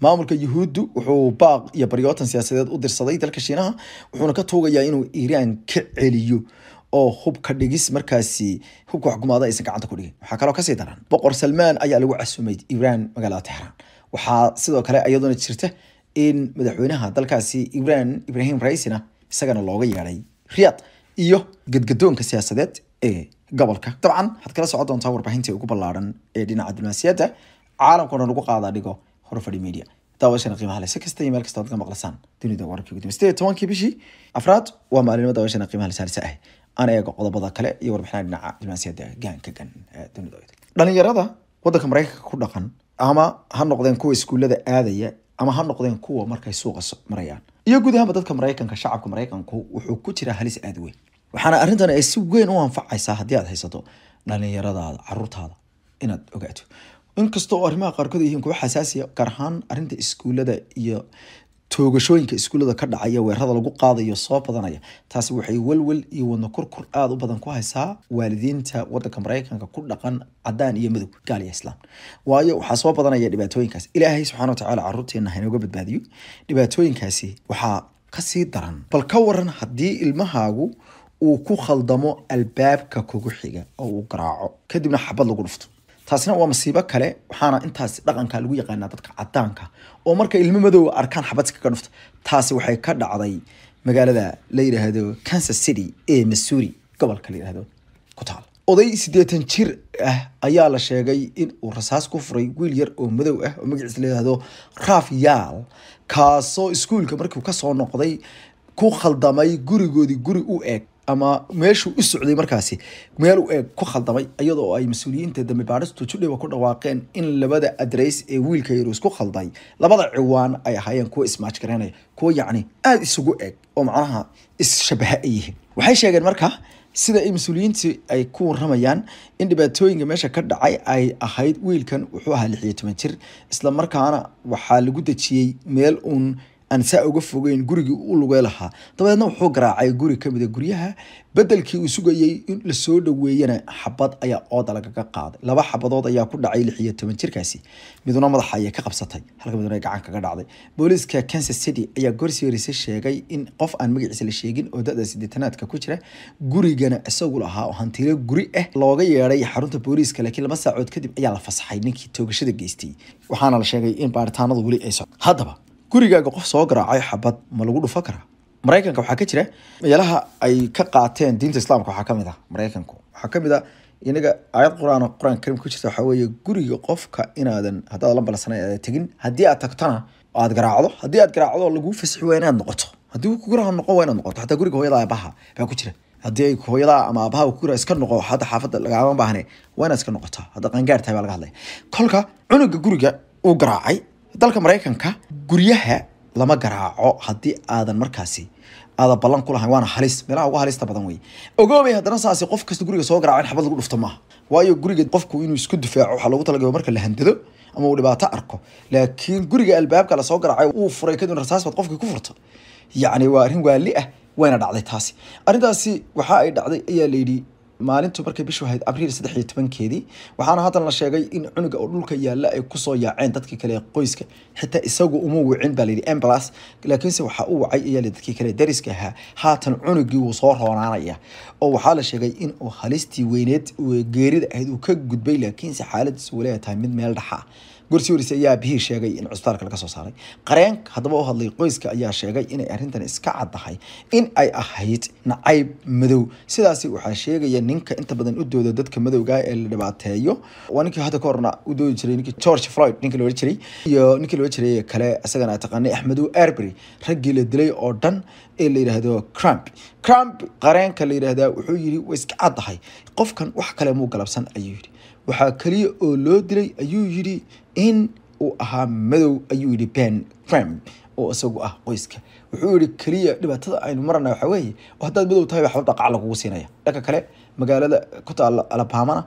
maamulka yuhuuddu wuxuu baaq iyo baryootan siyaasadeed u dirsaday dalka shiinaha wuxuuna ka tuugayaa inuu iiraan ka celiyo oo hubka dhigis markaasi hubka xukumaada aysan gacanta ku dhigin waxaa kaloo kasii daran boqor salmaan ayaa lagu casumay iiraan magaalada texraan waxaa sidoo kale iyaduna jirta in madaxweynaha dalkaasi ibraan ibrahim raisina isagana looga yeeday riyaad iyo gadgadoonka siyaasadeed ee gobolka dabcan waxaad kala socon doontaa warbaahintii ugu ballaaran ee dhinaca diblomaasiyadda caalamkao dhan ugu dhigo horfadhi wadanka daawashana maraykanka ku dhaqan ama ha noqdeen kuwa iskuullada aadaya ama ha noqdeen kuwa markay suuqa marayaan iyo guud ahaanba dadka maraykanka shacabka maraykanku wuxuu ku jiraa halis aad weyn waxaana arrintan ay si weyn u anfacaysaa haddii aad haysato dhallinyaradaada caruurtaada inaad ogaato inkastoo oo arrimaha qaarkood yihiin kuwa xasaasiya gaar ahaan arrinta iskuullada iyo toogashooyinka iskuullada ka dhacaya weerada lagu qaadayo soo badanaya taasi waxay walwal iyo wadno kurkur aada u badan ku haysaa waalidiinta wadanka mareykanka ku dhaqan cadaan iyo madow gaal islaam waayo waxaa soo badanaya dhibaatooyinkaas ilaahay subxana watacaala caruurteena hainooga badbaadiyo dhibaatooyinkaasi waxaa kasii daran bal ka waran haddii ilmahaagu uu ku khaldamo albaabka kugu xiga oo uu garaaco kadibna xabad lagu dhufto taasina waa masiibo kale waxaana intaas dhaqanka lagu yaqaanaa dadka cadaanka oo markay ilmo madoowa arkaan xabadska ka dhufta taasi waxay ka dhacday magaalada la yidhaahdo kansas city ee masuuri gobolka la yidhahdo ku taal oday sideetan jir ah ayaa la sheegay in uu rasaas ku furay wiil yar oo madow ah oo magaciisa la yidhaahdo raaf yaal kaasoo iskuulka markuu kasoo noqday ku khaldamay gurigoodii guri u eg ama meeshuu u socday markaasi meel u eeg ku khaldamay iyadoo ay mas-uuliyiinta dambi baadhistu judhiba ku dhawaaqeen in labada adreys ee wiilka yaruus ku khalday labada ciwaan ay ahaayeen kuwa ismaajgaraynaya kuwa yacni aada isugu eg oo macnaha isshabaha ay yihiin waxay sheegeen marka sida ay mas-uuliyiintii ay ku waramayaan in dhibaatooyinka meesha ka dhacay ay ahayd wiilkan wuxuu ahaa lixiyo toban jir isla markaana waxaa lagu dejiyey meel uun aan saa uga fogeyn gurigii u lugey lahaa dabeedna wuxuu garaacay guri kamid a ah guryaha bedelkii uu sugayay in lasoo dhaweeyana xabad ayaa ooda lagaga qaaday laba xabadood ayaa ku dhacay lix toban jirkaasi miduna madaxa ayay ka qabsatay halka miduna ay gacan kaga dhacday booliiska kansas city ayaa gorsiyarisa sheegay in qof aan magaciisa la sheegin oo da-da sideetanaadka ku jira gurigana isagu lahaa oo hantiilo guri ah looga yeeday xarunta booliiska laakiin laba saacood kadib ayaa la fasaxay ninkii toogashada geystay waxaana la sheegay in baaritaanadu weli ay soco haddaba gurigaaga qof soo garaacay xabad ma lagu dhufan karaa maraykanka waxaa ka jira meelaha ay ka qaateen diinta islaamka waxaa kamid ah maraykanku waxaa kamid ah inaga aayad qur-aan qur-aanka karimka ku jirta waxaa weeye guriga qofka inaadan haddaad la balsanay tegin haddii aad tagtana aad garaacdo haddii aad garaacdo laguu fasaxi waa inaad noqoto haddii kuguraha noqon waa inaad noqoto hataa guriga hooyada abaha baa ku jira haddii ay hooyadaha ama aabaha kugura iska noqo hadda xaafadda lagama baahne waa inaad iska noqotaa hadda qangaar baa laga hadlaya kolka cunuga guriga uu garaacay dalka maraykanka guryaha lama garaaco haddii aadan markaasi aada ballan ku lahayn waana halis meelaha ugu halista badan wey ogoobay haddana saasi qof kasta guriga soo garaaco in xabad lagu dhufto maaha waayo guriga qofku inuu isku difaaco waxaa loogu talagaba marka la handado ama uu dhibaato arko laakiin guriga albaabka lasoo garaacay uu furay kadibna rasaas baad qofkii ku furta yacni waa arrin waali ah wayna dhacday taasi arrintaasi waxa ay dhacday ayaa la maalintu markay bishu ahayd abriil saddex iyo tobankeedii waxaana haatan la sheegay in cunuga oo dhulka yaalla ay kusoo yaaceen dadkii kale ee qoyska xitaa isagu uma wicin baa layidhi amblas laakiinse waxaa u wacay ayaa dadkii kale dariska ahaa haatan cunugii wuu soo roonaanaya oo waxaa la sheegay in uu halistii weyneed geerida ahayd uu ka gudbay laakiinse xaaladiisu weli tahay mid meel dhaxa gursi waris ayaa bihii sheegay in cusbitaalka laga soo saaray qareen haddaba u hadlay qoyska ayaa sheegay inay arrintan iska caddahay in ay ahayd nacayb madow sidaasi waxaa sheegaya ninka inta badan u dooda dadka madowga ah ee la dhibaateeyo waa ninkii hadda ka horna u doodi jiray ninkii george floyd ninka loola jiray iyo ninkii loola jiray kale isagana taqaanay axmedow airbury raggii la dilay oo dhan ee la yidhaahdo crump crump qareenka la yidhaahdaa wuxuu yidhi way iska caddahay qofkan wax kale muu galabsan ayuu yidhi waxaa keliya oo loo dilay ayuu yidhi in u ahaa madow ayuu yidhi ben cram oo isagu ah qoyska wuxuu yihi keliya dhibaatada aynu marana waxa weye haddaad madow tahay waxba dhaqac lagugu siinaya dhanka kale magaalada ku taala alabamana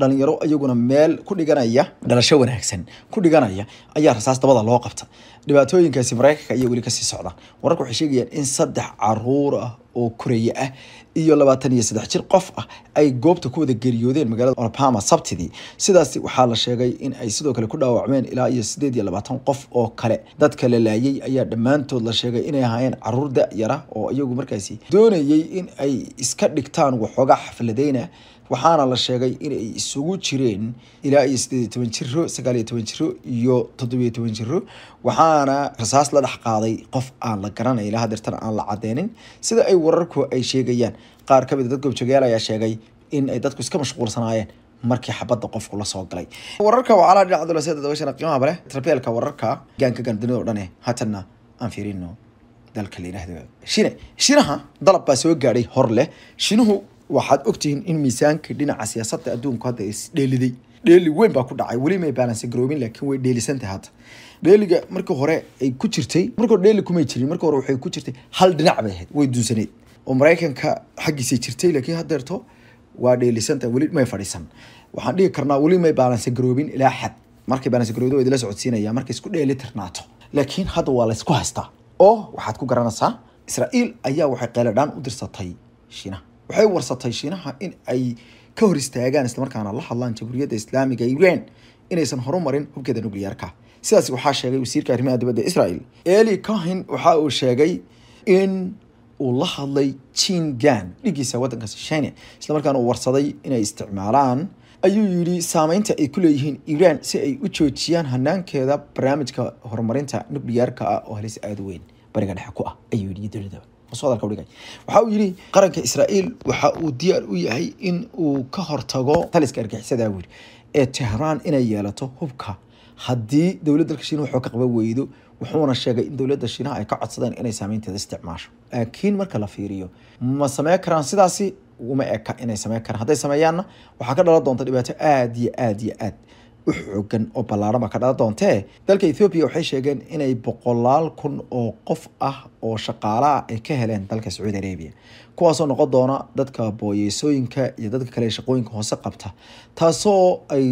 dhalinyaro iyaguna meel ku dhiganaya dhalasho wanaagsan ku dhiganaya ayaa rasaas dabada loo qabta dhibaatooyinkaasi maraykanka ayaa weli kasii socdaan wararku waxay sheegayaan in saddex caruur ah oo koreeye ah iyo labaatan iyo saddex jir qof ah ay goobta ku wada geeriyoodeen magaalada olpama sabtidii sidaas waxaa la sheegay in ay sidoo kale ku dhaawacmeen ilaa iyo siddeed iyo labaatan qof oo kale dadka la laayay ayaa dhammaantood la sheegay inay ahaayeen caruur da-yara oo iyagu markaasi doonayay in ay iska dhigtaan waxoogaa xafladeyna waxaana la sheegay inay isugu jireen ilaa iyo sideed toban jiro sagaal iyo toban jiro iyo toddobiyo toban jiro waxaana rasaas la dhex qaaday qof aan la garanay ilaa hadeertan aan la cadeynin sida ay wararku ay sheegayaan qaar kamid a ah dad goobjoogayaal ayaa sheegay in ay dadku iska mashquulsanaayeen markii xabada qofku lasoo galay wararka wacalaa dhinac dulase todobashana qiimaha leh trabeelka wararka gaanka gandunida dhane eh, haatanna aan fiirino dalka la yidhaahdo shine shinaha dalab baa soo gaadhay hor leh shinuhu waxaad ogtihiin in miisaankii dhinaca siyaasadda adduunku hadda isdheeliday dheeli weyn baa ku dhacay weli may baalanse garoomin laakiin way dheelisantay hadda dheeliga marka hore ay ku jirtay marka dheeli kumay jirin marka hore waxay ku jirtay hal dhinac bay ahayd way dunsaneed oo maraykanka xaggiisay jirtay laakiin haddeerto waa dheelisanta weli may fadhiisan waxaan dhihi karnaa weli may baalanse garoobin ilaa xad markay baalanse garoobin waa idila socodsiinaya markay isku dheeli tirnaato laakiin hadda waa laysku haystaa oo waxaad ku garanaysaa israa'iil ayaa waxay qeeladhaan u dirsatay shiinaha waxay warsatay shiinaha in ay ka hor istaagaan islamarkaana la hadlaan jamhuuriyadda islaamiga iran inaysan horumarin hubkeeda nucleyaarka sidaas waxaa sheegay wasiirka arrimaha dibadda israel eli cohen waxa uu sheegay in uu la hadlay jin gan dhigiisa waddankaasi china islamarkaana uu warsaday inay isticmaalaan ayuu yidhi saameynta ay ku leeyihiin iran si ay u joojiyaan hanaankeeda barnaamijka horumarinta nucleyaarka ah oo halis aada weyn bariga dhexe ku ah ayuu yidhi dowladaba waxa uu yidhi qaranka israa'iil waxa uu diyaar u yahay in uu ka hortago taliska argixisada wiil ee tehraan inay yeelato hubka haddii dowladda dalka shiina wuxuu ka qaban weydo wuxuuna sheegay in dowladda shiinaha ay ka codsadeen inay saameynteeda isticmaasho laakiin marka la fiiriyo ma sameyn karaan sidaasi uma eka inay sameyn karaan hadday sameeyaanna waxaa ka dhalan doonta dhibaato aada iyo aada iyo aad u xoogan oo ballaarhan ka dhalan doontee dalka ethoobiya waxay sheegeen inay boqolaal kun oo qof ah oo shaqaalaa ay ka heleen dalka sacuudi arabiya kuwaasoo noqon doona dadka booyeysooyinka iyo dadka kale shaqooyinka hoose qabta taasoo ay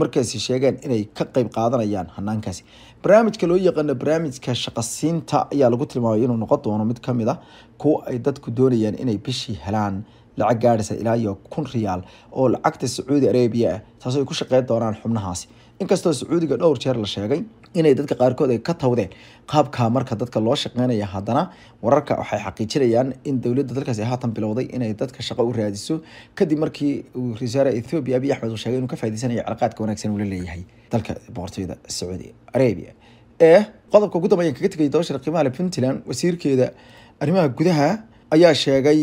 markaasi sheegeen inay ka qeyb qaadanayaan hanaankaasi barnaamijka loo yaqaano barnaamijka shaqasiinta ayaa lagu tilmaamay inuu noqon doono mid ka mid a ah kuwa ay dadku doonayaan inay bishii helaan lacag gaadhaysa ilaa iyo kun riyaal oo lacagta sacuudi arabia ah taasoo ay ku shaqeyn doonaan xubnahaasi inkastoo sacuudiga dhowr jeer la sheegay inay dadka qaarkood ay ka tawdeen qaabka marka dadka loo shaqeynaya haddana wararka waxay xaqiijinayaan in dowladda dalkaasi haatan bilowday inay dadka shaqo u raadiso kadib markii uu ethoobiya abiy axmed uu sheegay inuu ka faa'idaysanayo cilaaqaadka wanaagsan uu la leeyahay dalka boqortooyada sacuudi arabia ee qodobka ugu dambeeyan kaga tegaya doosha qiimaha puntland wasiirkeeda arrimaha gudaha ayaa sheegay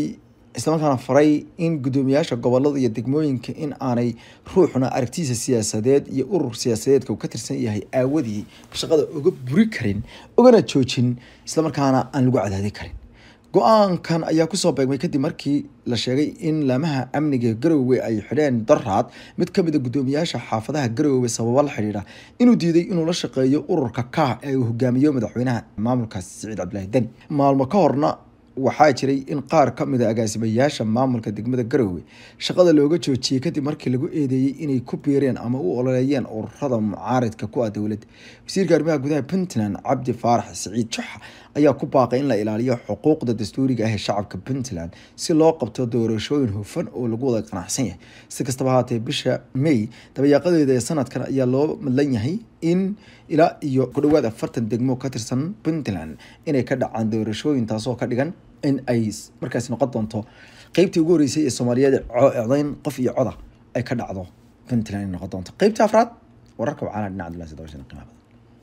islamarkaana faray in guddoomiyaasha gobolada iyo degmooyinka in aanay ruuxuna aragtiisa siyaasadeed iyo urur siyaasadeedka uu ka tirsan yahay aawadii shaqada uga buri karin ugana joojin islamarkaana aan lagu cadaadi karin go-aankan ayaa kusoo beegmay kadib markii la sheegay in laamaha amniga garoowe ay xidheen daraad mid ka a ah guddoomiyaasha xaafadaha garoowe sababo la xidhiidha inuu diiday inuu la shaqeeyo ururka kah ee uu hogaamiyo madaxweynaha maamulka siciid cabdilaahi deni maalmo ka horna waxaa jiray in qaar ka mid a ah agaasimayaasha maamulka degmada garowe shaqada looga joojiyey kadib markii lagu eedeeyey inay ku biireen ama u ololeeyeen ururada mucaaridka ku ah dowladda wasiirka arrimaha gudaha puntland cabdi faarax siciid jaxa ayaa ku baaqay in la ilaaliyo xuquuqda dastuuriga ah ee shacabka puntland si loo qabto doorashooyin hufan oo lagu wada qanacsan yahay si kastaba haatee bisha may dabayaaqadeeda ee sanadkan ayaa loo madlan yahay in ilaa iyo kudhawaad afartan degmo ka tirsan puntland inay ka dhacaan doorashooyin taasoo ka dhigan in ay markaas noqon doonto qeybtii ugu horreysay ee soomaaliyeed codayn qof iyo coda ay ka dhacdo puntland inay noqon doonto qeybta afraad wararka wacaala dhinaca abdullahi sadawashan qiimaha